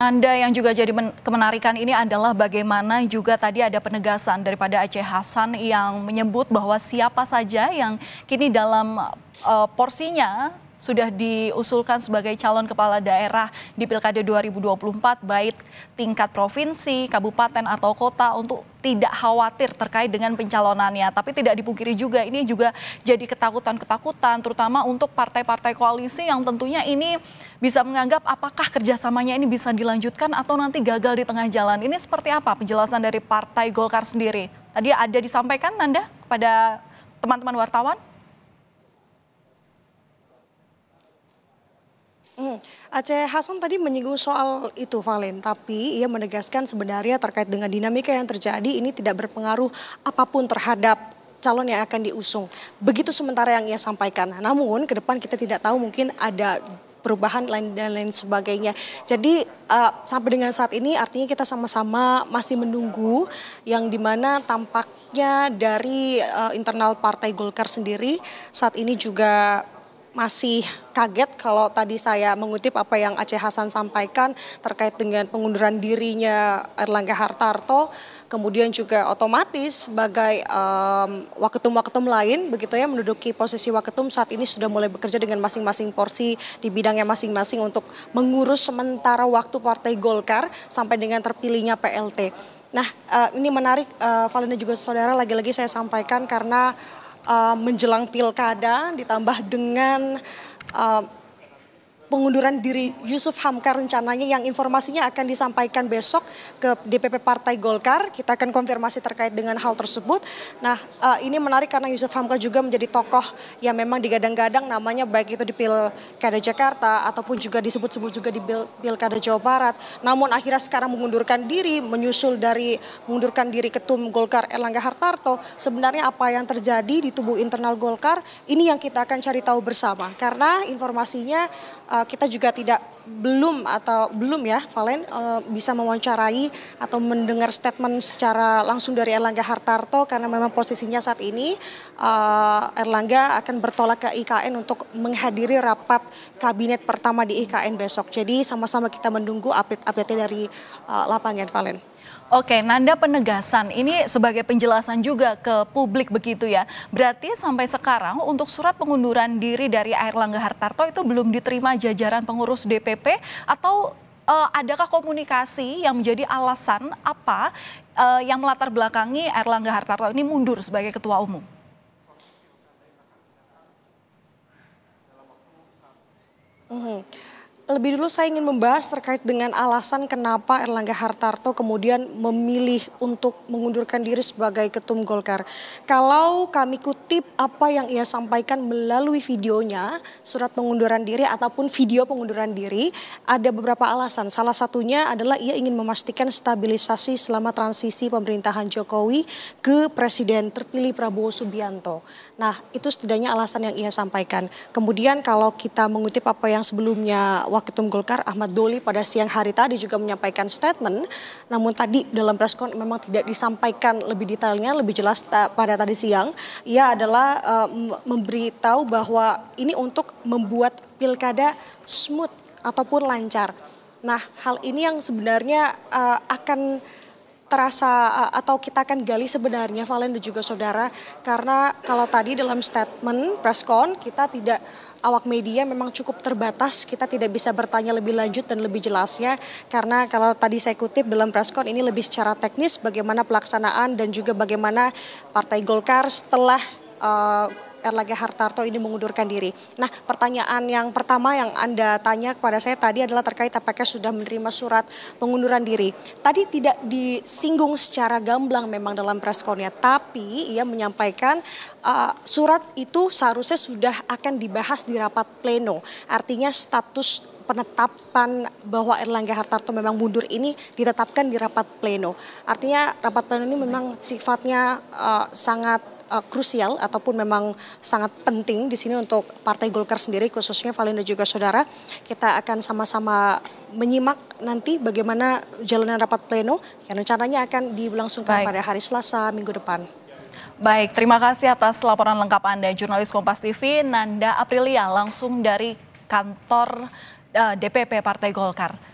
Anda yang juga jadi kemenarikan ini adalah bagaimana juga tadi ada penegasan daripada Aceh Hasan yang menyebut bahwa siapa saja yang kini dalam uh, porsinya sudah diusulkan sebagai calon kepala daerah di Pilkada 2024 baik tingkat provinsi, kabupaten atau kota untuk tidak khawatir terkait dengan pencalonannya. Tapi tidak dipungkiri juga ini juga jadi ketakutan-ketakutan terutama untuk partai-partai koalisi yang tentunya ini bisa menganggap apakah kerjasamanya ini bisa dilanjutkan atau nanti gagal di tengah jalan. Ini seperti apa penjelasan dari Partai Golkar sendiri? Tadi ada disampaikan Nanda kepada teman-teman wartawan? Hmm. Aceh Hasan tadi menyinggung soal itu Valen, tapi ia menegaskan sebenarnya terkait dengan dinamika yang terjadi ini tidak berpengaruh apapun terhadap calon yang akan diusung. Begitu sementara yang ia sampaikan. Namun ke depan kita tidak tahu mungkin ada perubahan lain dan lain sebagainya. Jadi uh, sampai dengan saat ini artinya kita sama-sama masih menunggu yang dimana tampaknya dari uh, internal Partai Golkar sendiri saat ini juga masih kaget kalau tadi saya mengutip apa yang Aceh Hasan sampaikan terkait dengan pengunduran dirinya Erlangga Hartarto, kemudian juga otomatis sebagai um, waketum-waketum lain begitu ya menduduki posisi waketum saat ini sudah mulai bekerja dengan masing-masing porsi di bidangnya masing-masing untuk mengurus sementara waktu Partai Golkar sampai dengan terpilihnya PLT. Nah, uh, ini menarik uh, Valina juga saudara lagi-lagi saya sampaikan karena Uh, menjelang pilkada ditambah dengan uh, pengunduran diri Yusuf Hamka rencananya yang informasinya akan disampaikan besok ke DPP Partai Golkar. Kita akan konfirmasi terkait dengan hal tersebut. Nah, eh, ini menarik karena Yusuf Hamka juga menjadi tokoh yang memang digadang-gadang namanya baik itu di Pilkada Jakarta ataupun juga disebut-sebut juga di Pilkada Jawa Barat. Namun akhirnya sekarang mengundurkan diri menyusul dari mengundurkan diri Ketum Golkar Erlangga Hartarto. Sebenarnya apa yang terjadi di tubuh internal Golkar ini yang kita akan cari tahu bersama karena informasinya eh, kita juga tidak belum atau belum ya Valen uh, bisa mewawancarai atau mendengar statement secara langsung dari Erlangga Hartarto karena memang posisinya saat ini uh, Erlangga akan bertolak ke IKN untuk menghadiri rapat kabinet pertama di IKN besok. Jadi sama-sama kita menunggu update-update dari uh, lapangan Valen. Oke, Nanda penegasan ini sebagai penjelasan juga ke publik begitu ya. Berarti sampai sekarang untuk surat pengunduran diri dari Air Langga Hartarto itu belum diterima jajaran pengurus DPP DP atau uh, adakah komunikasi yang menjadi alasan apa uh, yang melatar belakangi Erlangga Hartarto ini mundur sebagai ketua umum? Mm -hmm. Lebih dulu saya ingin membahas terkait dengan alasan kenapa Erlangga Hartarto kemudian memilih untuk mengundurkan diri sebagai ketum Golkar. Kalau kami kutip apa yang ia sampaikan melalui videonya, surat pengunduran diri ataupun video pengunduran diri, ada beberapa alasan. Salah satunya adalah ia ingin memastikan stabilisasi selama transisi pemerintahan Jokowi ke Presiden terpilih Prabowo Subianto. Nah, itu setidaknya alasan yang ia sampaikan. Kemudian kalau kita mengutip apa yang sebelumnya Waketum Golkar Ahmad Doli pada siang hari tadi juga menyampaikan statement. Namun tadi dalam preskon memang tidak disampaikan lebih detailnya, lebih jelas pada tadi siang. Ia adalah uh, memberitahu bahwa ini untuk membuat pilkada smooth ataupun lancar. Nah, hal ini yang sebenarnya uh, akan terasa atau kita akan gali sebenarnya Valen dan juga saudara karena kalau tadi dalam statement preskon kita tidak awak media memang cukup terbatas kita tidak bisa bertanya lebih lanjut dan lebih jelasnya karena kalau tadi saya kutip dalam preskon ini lebih secara teknis bagaimana pelaksanaan dan juga bagaimana Partai Golkar setelah e, Erlangga Hartarto ini mengundurkan diri. Nah, pertanyaan yang pertama yang Anda tanya kepada saya tadi adalah terkait apakah sudah menerima surat pengunduran diri. Tadi tidak disinggung secara gamblang memang dalam preskonnya, tapi ia menyampaikan uh, surat itu seharusnya sudah akan dibahas di rapat pleno. Artinya status penetapan bahwa Erlangga Hartarto memang mundur ini ditetapkan di rapat pleno. Artinya rapat pleno ini memang sifatnya uh, sangat uh, krusial ataupun memang sangat penting di sini untuk Partai Golkar sendiri khususnya Valen dan juga saudara. Kita akan sama-sama menyimak nanti bagaimana jalanan rapat pleno yang rencananya akan dilangsungkan Baik. pada hari Selasa minggu depan. Baik, terima kasih atas laporan lengkap Anda jurnalis Kompas TV Nanda Aprilia langsung dari kantor uh, eh, DPP Partai Golkar.